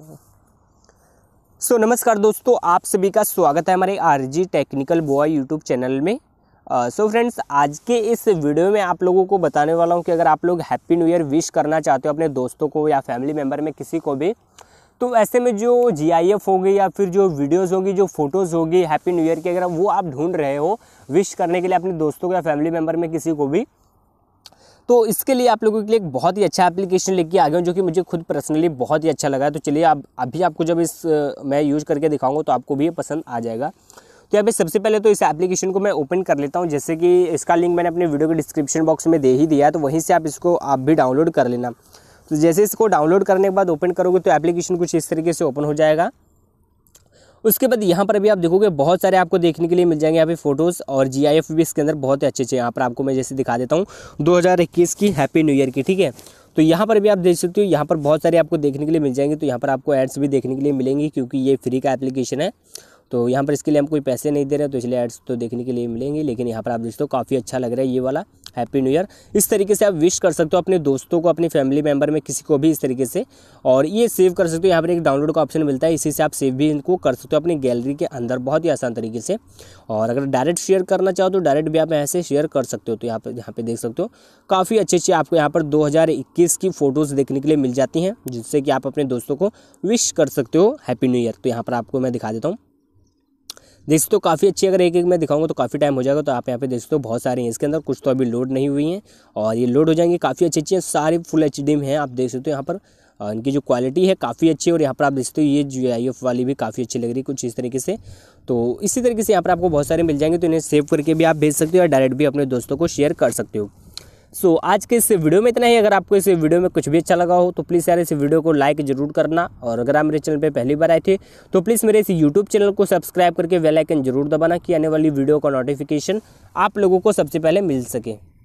सो so, नमस्कार दोस्तों आप सभी का स्वागत है हमारे RG technical boy YouTube channel में सो uh, फ्रेंड्स so आज के इस वीडियो में आप लोगों को बताने वाला हूँ कि अगर आप लोग हैप्पी न्यू ईयर विश करना चाहते हो अपने दोस्तों को या फैमिली मेम्बर में किसी को भी तो ऐसे में जो जी आई एफ होगी या फिर जो वीडियोस होगी जो फोटोज़ होगी हैप्पी न्यू ईयर की अगर वो आप ढूंढ रहे हो विश करने के लिए अपने दोस्तों को या फैमिली मेम्बर में किसी को भी तो इसके लिए आप लोगों के लिए एक बहुत ही अच्छा एप्लीकेशन लेके आ गया हूँ जो कि मुझे खुद पर्सनली बहुत ही अच्छा लगा तो चलिए आप अभी आपको जब इस मैं यूज़ करके दिखाऊँगा तो आपको भी ये पसंद आ जाएगा तो यहाँ पे सबसे पहले तो इस एप्लीकेशन को मैं ओपन कर लेता हूँ जैसे कि इसका लिंक मैंने अपने वीडियो के डिस्क्रिप्शन बॉक्स में दे ही दिया है तो वहीं से आप इसको आप भी डाउनलोड कर लेना तो जैसे इसको डाउनलोड करने के बाद ओपन करोगे तो एप्लीकेशन कुछ इस तरीके से ओपन हो जाएगा उसके बाद यहाँ पर भी आप देखोगे बहुत सारे आपको देखने के लिए मिल जाएंगे यहाँ पे फोटोज़ और जी भी इसके अंदर बहुत ही अच्छे अच्छे यहाँ पर आपको मैं जैसे दिखा देता हूँ दो की हैप्पी न्यू ईयर की ठीक है तो यहाँ पर भी आप देख सकते हो यहाँ पर बहुत सारे आपको देखने के लिए मिल जाएंगे तो यहाँ पर आपको एड्स भी देखने के लिए मिलेंगे क्योंकि ये फ्री का एप्लीकेशन है तो यहाँ पर इसके लिए हम कोई पैसे नहीं दे रहे तो इसलिए एड्स तो देखने के लिए मिलेंगे लेकिन यहाँ पर आप दोस्तों हो काफ़ी अच्छा लग रहा है ये वाला हैप्पी न्यू ईयर इस तरीके से आप विश कर सकते हो अपने दोस्तों को अपने फैमिली मेम्बर में किसी को भी इस तरीके से और ये सेव कर सकते हो यहाँ पर एक डाउनलोड का ऑप्शन मिलता है इसी से आप सेव भी इनको कर सकते हो अपनी गैलरी के अंदर बहुत ही आसान तरीके से और अगर डायरेक्ट शेयर करना चाहो तो डायरेक्ट भी आप यहाँ से शेयर कर सकते हो तो यहाँ पर यहाँ पर देख सकते हो काफ़ी अच्छी अच्छी आपको यहाँ पर दो की फ़ोटोज़ देखने के लिए मिल जाती हैं जिससे कि आप अपने दोस्तों को विश कर सकते हो हैप्पी न्यू ईयर तो यहाँ पर आपको मैं दिखा देता हूँ देख सकते हो काफ़ी अच्छी अगर एक एक मैं दिखाऊंगा तो काफ़ी टाइम हो जाएगा तो आप यहाँ पे देख सकते हो बहुत सारे हैं इसके अंदर कुछ तो अभी लोड नहीं हुई हैं और ये लोड हो जाएंगे काफ़ी अच्छी अच्छी हैं सारी फुल एच में हैं आप देख सकते हो यहाँ पर इनकी जो क्वालिटी है काफ़ी अच्छी और यहाँ पर आप देख सकते हो ये जी आई एफ वाली भी काफ़ी अच्छी लग रही है कुछ इस तरीके से तो इसी तरीके से यहाँ पर आपको बहुत सारे मिल जाएंगे तो इन्हें सेव करके भी आप भेज सकते हो या डायरेक्ट भी अपने दोस्तों को शेयर कर सकते हो सो so, आज के इस वीडियो में इतना ही अगर आपको इस वीडियो में कुछ भी अच्छा लगा हो तो प्लीज़ यार इस वीडियो को लाइक जरूर करना और अगर आप मेरे चैनल पर पहली बार आए थे तो प्लीज़ मेरे इस यूट्यूब चैनल को सब्सक्राइब करके वेलाइकन जरूर दबाना कि आने वाली वीडियो का नोटिफिकेशन आप लोगों को सबसे पहले मिल सके